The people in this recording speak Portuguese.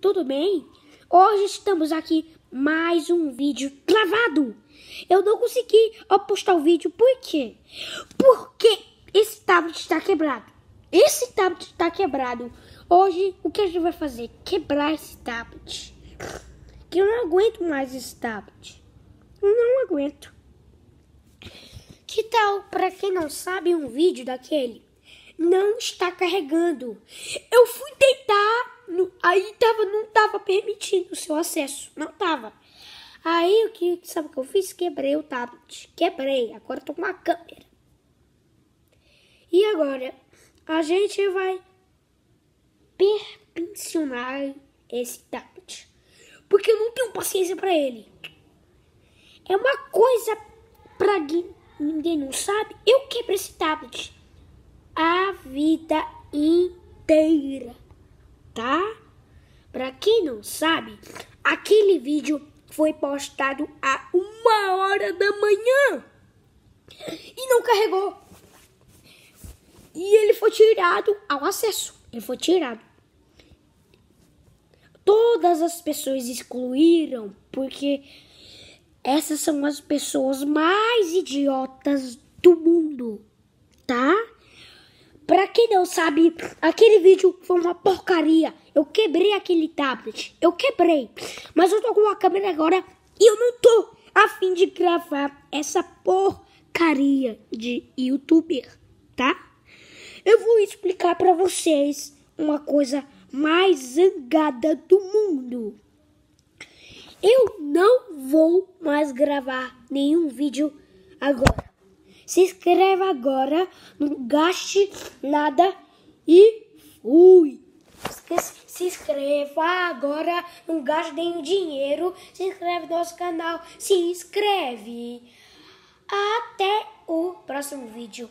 tudo bem? Hoje estamos aqui mais um vídeo travado. Eu não consegui postar o vídeo por quê? Porque esse tablet está quebrado. Esse tablet está quebrado. Hoje o que a gente vai fazer? Quebrar esse tablet. Que eu não aguento mais esse tablet. Eu não aguento. Que tal, para quem não sabe, um vídeo daquele não está carregando? Eu fui tentar Aí tava, não tava permitindo o seu acesso. Não tava. Aí o que sabe o que eu fiz? Quebrei o tablet. Quebrei. Agora tô com uma câmera. E agora a gente vai perpensionar esse tablet. Porque eu não tenho paciência para ele. É uma coisa pra ninguém não sabe. Eu quebro esse tablet a vida inteira, tá? Para quem não sabe, aquele vídeo foi postado a uma hora da manhã e não carregou. E ele foi tirado ao acesso. Ele foi tirado. Todas as pessoas excluíram porque essas são as pessoas mais idiotas do mundo, tá? Pra quem não sabe, aquele vídeo foi uma porcaria. Eu quebrei aquele tablet. Eu quebrei. Mas eu tô com a câmera agora e eu não tô a fim de gravar essa porcaria de youtuber, tá? Eu vou explicar para vocês uma coisa mais zangada do mundo. Eu não vou mais gravar nenhum vídeo agora. Se inscreva agora, não gaste nada e fui! Se inscreva agora, não gaste nenhum dinheiro. Se inscreve no nosso canal, se inscreve! Até o próximo vídeo.